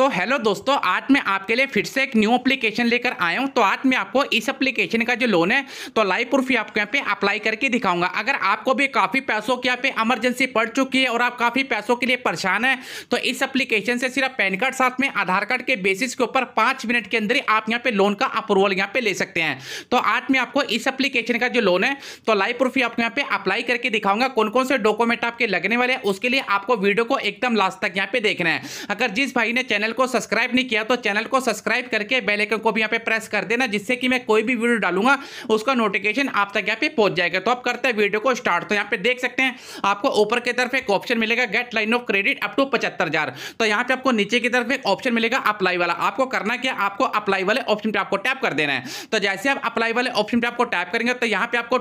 तो हेलो दोस्तों आज मैं आपके लिए फिर से एक न्यू अप्लीकेशन लेकर आया हूँ तो आज मैं आपको इस एप्लीकेशन का जो लोन है तो लाइव प्रूफ ही आपको यहाँ पे अप्लाई करके दिखाऊंगा अगर आपको भी काफ़ी पैसों की यहाँ पे इमरजेंसी पड़ चुकी है और आप काफ़ी पैसों के लिए परेशान है तो इस अप्लीकेशन से सिर्फ पैन कार्ड साथ में आधार कार्ड के बेसिस के ऊपर पाँच मिनट के अंदर ही आप यहाँ पर लोन का अप्रूवल यहाँ पर ले सकते हैं तो आज मैं आपको इस अप्लीकेशन का जो लोन है तो लाइव प्रूफ ही आपको यहाँ पर अप्लाई करके दिखाऊंगा कौन कौन से डॉक्यूमेंट आपके लगने वाले हैं उसके लिए आपको वीडियो को एकदम लास्ट तक यहाँ पर देखना है अगर जिस भाई ने चैनल चैनल को सब्सक्राइब नहीं किया तो चैनल को सब्सक्राइब करके बेलाइकन को भी यहाँ पे प्रेस कर देना जिससे कि मैं कोई भी वीडियो डालूंगा उसका नोटिफिकेशन आप तक यहाँ पे पहुंच जाएगा तो आप करते हैं वीडियो को स्टार्ट तो यहाँ पे देख सकते हैं आपको ऊपर की तरफ एक ऑप्शन मिलेगा get line of credit up to पचहत्तर तो यहाँ पे आपको नीचे की तरफ एक ऑप्शन मिलेगा अप्लाई वाला आपको करना क्या आपको अप्लाई वाले ऑप्शन पे आपको टैप कर देना है तो जैसे आप अप्लाई वाले ऑप्शन पे आपको टैप करेंगे तो यहाँ पे आपको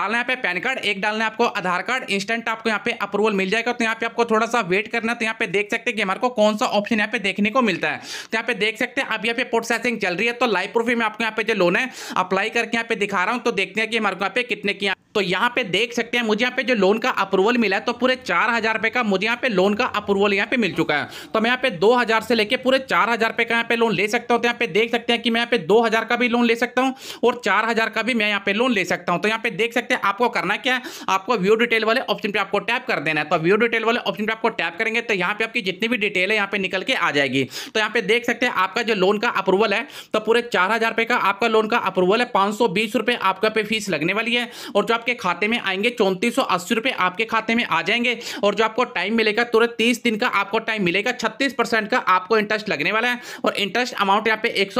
डालना है पैन कार्ड एक डालना है आपको आधार कार्ड इंस्टेंट आपको यहाँ पे अप्रूवल मिल जाएगा तो यहाँ पे आपको थोड़ा सा वेट करना तो यहाँ पे देख सकते हैं कि हमारे को कौन सा ऑप्शन यहाँ पे देखने को मिलता है तो यहाँ पे देख सकते हैं अब यहाँ पे प्रोसेसिंग चल रही है तो लाइव प्रूफी में आपको यहाँ पे जो लोन है अप्लाई करके यहाँ पे दिखा रहा हूँ तो देखते हैं कि हमारे यहाँ पे कितने की तो यहाँ पे देख सकते हैं मुझे यहाँ पे जो लोन का अप्रूवल मिला है तो पूरे चार हज़ार रुपए का मुझे यहाँ पे लोन का अप्रूवल यहाँ पे मिल चुका है तो मैं यहाँ पे दो हज़ार से लेके पूरे चार हज़ार रुपये का यहाँ पे लोन ले सकता हूँ तो यहाँ पे देख सकते हैं कि मैं यहाँ पे दो हज़ार का भी लोन ले सकता हूँ और चार हज़ार का भी मैं यहाँ पे लोन ले सकता हूँ तो यहाँ पे देख सकते हैं आपको करना क्या है आपको व्यू डिटेल वाले ऑप्शन पर आपको टैप कर देना है तो व्यू डिटेल वाले ऑप्शन पर आपको टैप करेंगे तो यहाँ पे आपकी जितनी भी डिटेल है यहाँ पे निकल के आ जाएगी तो यहाँ पे देख सकते हैं आपका जो लोन का अप्रूवल है तो पूरे चार हज़ार का आपका लोन का अप्रूवल है पाँच सौ बीस आपका पे फीस लगने वाली है और जो आपके खाते में आएंगे चौंतीस रुपए आपके खाते में आ जाएंगे और जो आपको टाइम मिलेगा तुरंत तीस दिन का आपको टाइम मिलेगा छत्तीस का आपको इंटरेस्ट लगने वाला है और इंटरेस्ट अमाउंट यहाँ पे एक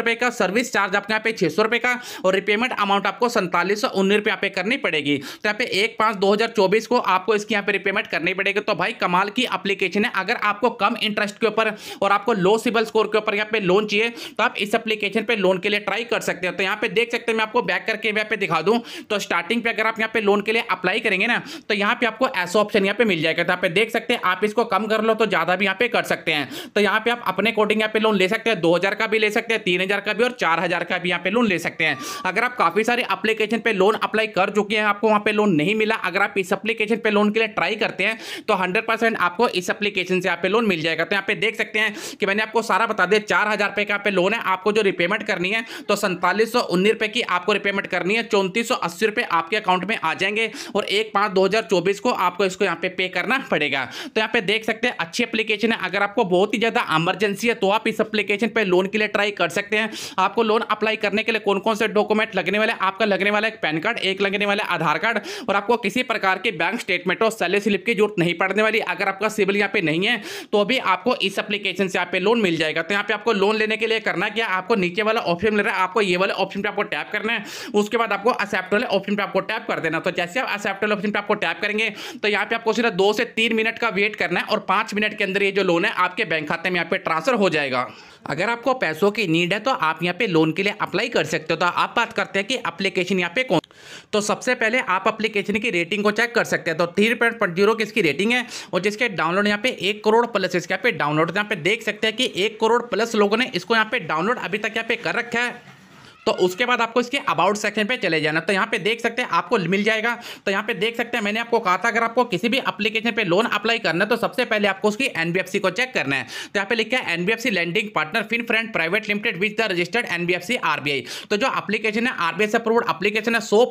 रुपए का सर्विस चार्ज आपके यहाँ पे छह सौ रुपए का और रिपेमेंट अमाउंट आपको सैंतालीस सौ उन्नीस रुपए यहाँ पे करनी पड़ेगी तो यहाँ पे एक पांच दो हज़ार चौबीस को आपको इसकी यहाँ पे रिपेमेंट करनी पड़ेगी तो भाई कमाल की अप्लीकेशन है अगर आपको कम इंटरेस्ट के ऊपर और आपको लो सिबल स्कोर के ऊपर यहाँ पे लोन चाहिए तो आप इस अप्लीकेशन पर लोन के लिए ट्राई कर सकते हो तो यहाँ पे देख सकते हैं मैं आपको बैक करके यहाँ पे दिखा दूँ तो स्टार्टिंग पे अगर आप यहाँ पे लोन के लिए अप्लाई करेंगे ना तो यहाँ पे आपको ऐसा ऑप्शन यहाँ पे मिल जाएगा तो आप देख सकते हैं आप इसको कम कर लो तो ज़्यादा भी यहाँ पे कर सकते हैं तो यहाँ पे आप अपने अकॉर्डिंग यहाँ पे लोन ले सकते हैं दो का भी ले सकते हैं तीन का भी और चार का भी यहाँ पे लोन ले सकते हैं अगर आप काफ़ी सारे अप्लीकेशन पर लोन अप्लाई कर चुके हैं आपको वहाँ पर लोन नहीं मिला अगर आप इस अप्लीकेशन पर लोन के लिए ट्राई करते हैं तो हंड्रेड आपको इस अप्लीकेशन से यहाँ पे लोन मिल जाएगा तो यहाँ पे देख सकते हैं कि मैंने आपको सारा बता दिया चार हज़ार रुपए का लोन है आपको जो रिपेमेंट करनी है तो सैंतालीस सौ उन्नीस रुपए की आपको रिपेमेंट करनी है चौंतीस सौ अस्सी रुपए आपके अकाउंट में आ जाएंगे और एक पाँच दो को आपको इसको यहाँ पे पे करना पड़ेगा तो यहाँ पे देख सकते हैं अच्छी एप्लीकेशन है अगर आपको बहुत ही ज़्यादा एमरजेंसी है तो आप इस एप्लीकेशन पर लोन के लिए ट्राई कर सकते हैं आपको लोन अप्लाई करने के लिए कौन कौन से डॉक्यूमेंट लगने वाले आपका लगने वाला एक पैन कार्ड एक लगने वाला आधार कार्ड और आपको किसी प्रकार के बैंक स्टेटमेंट और सैलरी स्लिप की जरूरत नहीं पड़ने वाली अगर आपका सिविल यहाँ पे नहीं है तो भी आपको इस एप्लीकेशन से यहाँ पे लोन मिल जाएगा तो यहाँ पे आपको लोन लेने के लिए करना क्या आपको नीचे वाला ऑप्शन मिल रहा है आपको ये वाले ऑप्शन पे आपको टैप करना है उसके बाद आपको एक्सेप्ट वाले ऑप्शन पे आपको टैप कर देना तो जैसे आप एक्सेप्टेबल ऑप्शन पर आपको टैप करेंगे तो यहाँ पे आपको सिर्फ दो से तीन मिनट का वेट करना है और पाँच मिनट के अंदर ये जो लोन है आपके बैंक खाते में यहाँ पे ट्रांसफर हो जाएगा अगर आपको पैसों की नीड है तो आप यहाँ पे लोन के लिए अप्लाई कर सकते हो तो आप बात करते हैं कि अप्लीकेशन यहाँ पे कौन तो सबसे पहले आप अप्लीकेशन की रेटिंग को चेक कर सकते हैं तो थ्री पॉइंट पॉइंट जीरो की इसकी रेटिंग है और जिसके डाउनलोड यहाँ पे एक करोड़ प्लस इसके यहाँ पे डाउनलोड तो यहाँ पे देख सकते हैं कि एक करोड़ प्लस लोगों ने इसको यहाँ पे डाउनलोड अभी तक यहाँ पे कर रखा है तो उसके बाद आपको इसके अबाउट सेक्शन पे चले जाना तो यहाँ पे देख सकते हैं आपको मिल जाएगा तो यहाँ पे देख सकते हैं मैंने आपको कहा था अगर आपको किसी भी एप्लीकेशन पे लोन अप्लाई करना है तो सबसे पहले आपको उसकी एनबीएफसी को चेक करना है तो यहाँ पे लिखा है NBFC lending partner fin friend private limited with the registered NBFC RBI तो जो एप्लीकेशन है आरबीआई से अप्रूव्ड एप्लीकेशन है सौ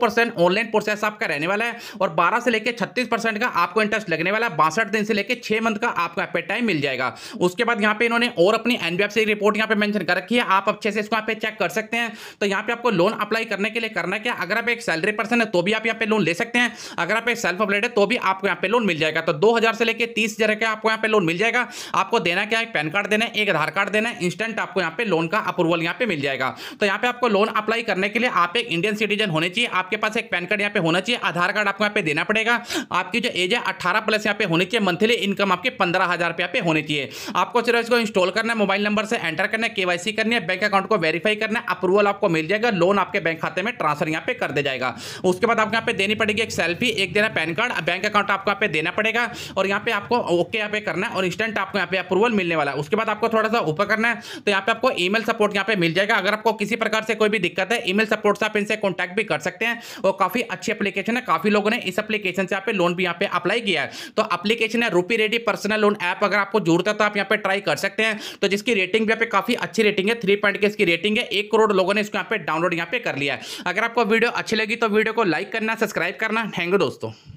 ऑनलाइन प्रोसेस आपका रहने वाला है और बारह से लेकर छत्तीस का आपको इंटरेस्ट लगने वाला है बासठ दिन से लेकर छह मंथ का आपको यहाँ पे टाइम मिल जाएगा उसके बाद यहाँ पे इन्होंने और अपनी एनबीएफसी रिपोर्ट यहाँ पे मेंशन कर रखी है आप अच्छे से इसको यहाँ पे चेक कर सकते हैं तो यहाँ पे आपको लोन अप्लाई करने के लिए करना क्या अगर आप एक सैलरी पर्सन है तो भी आप यहाँ पे लोन ले सकते हैं अगर आप एक सेल्फ अपलेट है तो भी आपको यहाँ पे लोन मिल जाएगा तो दो से लेकर तीस हजार का आपको यहाँ पे लोन मिल जाएगा आपको देना क्या है पैन कार्ड देना है एक आधार कार्ड देना है इंस्टेंट आपको यहाँ पे लोन का अप्रूवल यहाँ पे मिल जाएगा तो यहाँ पे आपको लोन अप्लाई करने के लिए आप एक इंडियन सिटीजन होने चाहिए आपके पास एक पैन कार्ड यहाँ पे होना चाहिए आधार कार्ड आपको यहाँ पे देना पड़ेगा आपकी जो एज है अट्ठारह प्लस यहाँ पे होनी चाहिए मंथली इनकम आपके पंद्रह हजार रुपया पे होनी चाहिए आपको सिर्फ इसको इंस्टॉल करना है मोबाइल नंबर से एंटर करना है केवाईसी करनी है बैंक अकाउंट को वेरीफाई करना है अप्रूवल आपको मिल जाएगा लोन आपके बैंक खाते में ट्रांसफर यहाँ पे कर दिया जाएगा उसके बाद आपको यहाँ पे देनी पड़ेगी एक सेल्फी एक देना पैन कार्ड बैंक अकाउंट आपको यहाँ पे देना पड़ेगा और यहाँ पे आपको ओके यहाँ पे करना है और इंस्टेंट आपको यहाँ पे अप्रूवल मिलने वाला है उसके बाद आपको थोड़ा सा ऊपर करना है तो यहाँ पे आपको ई सपोर्ट यहाँ पे मिल जाएगा अगर आपको किसी प्रकार से कोई भी दिक्कत है ई सपोर्ट से आप इनसे कॉन्टैक्ट भी कर सकते हैं और काफी अच्छी अपलीकेशन है काफी लोगों ने इस अपलीकेशन से यहाँ पे लोन भी यहाँ पे अप्लाई किया है तो अपलीकेशन है रूपी रेडी पर्सनल लोन ऐप अगर आपको जरूरत है तो आप यहाँ पे ट्राई कर सकते हैं तो जिसकी रेटिंग भी यहाँ पे काफी अच्छी रेटिंग है थ्री पॉइंट की इसकी रेटिंग है एक करोड़ लोगों ने इसको यहाँ पे डाउनलोड यहाँ पे कर लिया है अगर आपको वीडियो अच्छी लगी तो वीडियो को लाइक करना सब्सक्राइब करना थैंक यू दोस्तों